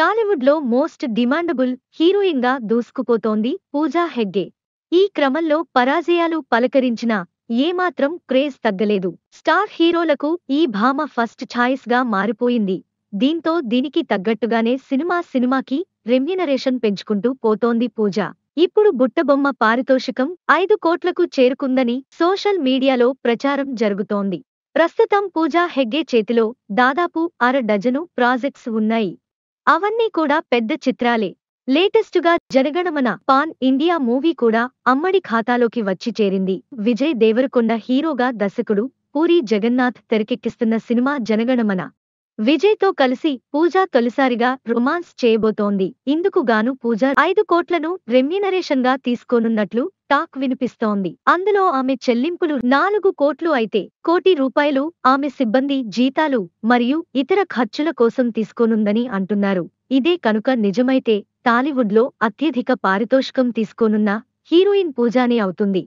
టాలీవుడ్లో most demandable హీరోయిన్గా దూసుకుపోతోంది పూజా హెగ్డే ఈ క్రమంలో పరాజయాలు పలకరించిన ఏమాత్రం క్రేజ్ తగ్గలేదు స్టార్ హీరోలకు ఈ భామ ఫస్ట్ ఛాయిస్గా మారిపోయింది దీంతో దీనికి తగ్గట్టుగానే సినిమా సినిమాకి రెమ్యునరేషన్ పెంచుకుంటూ పోతోంది పూజ ఇప్పుడు బుట్టబొమ్మ పారితోషికం ఐదు కోట్లకు చేరుకుందని సోషల్ మీడియాలో ప్రచారం జరుగుతోంది ప్రస్తుతం పూజా హెగ్గే చేతిలో దాదాపు అర డజను ప్రాజెక్ట్స్ ఉన్నాయి అవన్నీ కూడా పెద్ద చిత్రాలే లేటెస్టుగా జనగణమన పాన్ ఇండియా మూవీ కూడా అమ్మడి ఖాతాలోకి వచ్చి చేరింది విజయ్ దేవరకొండ హీరోగా దర్శకుడు పూరి జగన్నాథ్ తెరకెక్కిస్తున్న సినిమా జనగణమన విజయ్తో కలిసి పూజా తొలిసారిగా రొమాన్స్ చేయబోతోంది ఇందుకుగాను పూజ ఐదు కోట్లను రెమ్యూనరేషన్గా తీసుకోనున్నట్లు టాక్ వినిపిస్తోంది అందులో ఆమె చెల్లింపులు నాలుగు కోట్లు అయితే కోటి రూపాయలు ఆమె సిబ్బంది జీతాలు మరియు ఇతర ఖర్చుల కోసం తీసుకోనుందని అంటున్నారు ఇదే కనుక నిజమైతే టాలీవుడ్లో అత్యధిక పారితోషికం తీసుకోనున్న హీరోయిన్ పూజానే అవుతుంది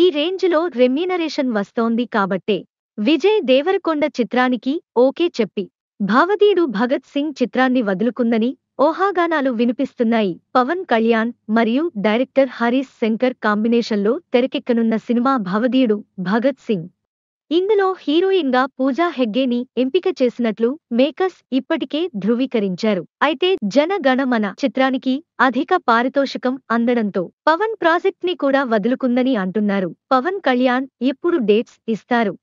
ఈ రేంజ్లో రెమ్యూనరేషన్ వస్తోంది కాబట్టే విజయ్ దేవరకొండ చిత్రానికి ఓకే చెప్పి భావతీయుడు భగత్ సింగ్ చిత్రాన్ని వదులుకుందని ఓహాగానాలు వినిపిస్తున్నాయి పవన్ కళ్యాణ్ మరియు డైరెక్టర్ హరీష్ శంకర్ కాంబినేషన్లో తెరకెక్కనున్న సినిమా భవదీయుడు భగత్ సింగ్ ఇందులో హీరోయిన్గా పూజా హెగ్గేని ఎంపిక చేసినట్లు మేకర్స్ ఇప్పటికే ధృవీకరించారు అయితే జనగణమన చిత్రానికి అధిక పారితోషికం అందడంతో పవన్ ప్రాజెక్ట్ ని కూడా వదులుకుందని అంటున్నారు పవన్ కళ్యాణ్ ఎప్పుడు డేట్స్ ఇస్తారు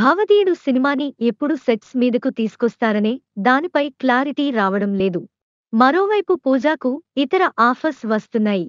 భావతీయుడు సినిమాని ఎప్పుడు సెట్స్ మీదకు తీసుకొస్తారనే దానిపై క్లారిటీ రావడం లేదు మరోవైపు పూజాకు ఇతర ఆఫర్స్ వస్తున్నాయి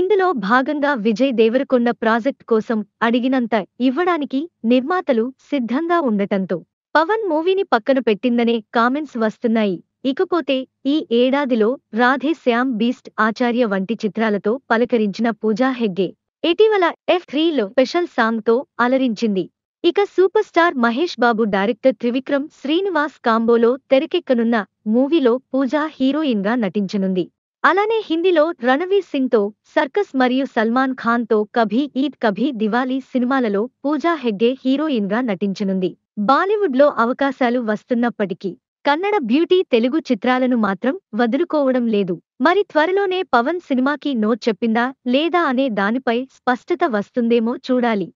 ఇందులో భాగంగా విజయ్ దేవరకొండ ప్రాజెక్ట్ కోసం అడిగినంత ఇవ్వడానికి నిర్మాతలు సిద్ధంగా ఉండటంతో పవన్ మూవీని పక్కన పెట్టిందనే కామెంట్స్ వస్తున్నాయి ఇకపోతే ఈ ఏడాదిలో రాధే శ్యామ్ బీస్ట్ ఆచార్య వంటి చిత్రాలతో పలకరించిన పూజా హెగ్గే ఇటీవల ఎఫ్ త్రీలో స్పెషల్ సాంగ్తో అలరించింది ఇక super star Mahesh Babu director Trivikram Srinivas కాంబోలో తెరకెక్కనున్న మూవీలో పూజా హీరోయిన్గా నటించనుంది అలానే హిందీలో రణవీర్ సింగ్తో సర్కస్ మరియు సల్మాన్ ఖాన్తో కభీ ఈద్ కభీ దివాలీ సినిమాలలో పూజా హెగ్డే హీరోయిన్గా నటించనుంది బాలీవుడ్లో అవకాశాలు వస్తున్నప్పటికీ కన్నడ బ్యూటీ తెలుగు చిత్రాలను మాత్రం వదులుకోవడం లేదు మరి త్వరలోనే పవన్ సినిమాకి నో చెప్పిందా లేదా అనే దానిపై స్పష్టత వస్తుందేమో చూడాలి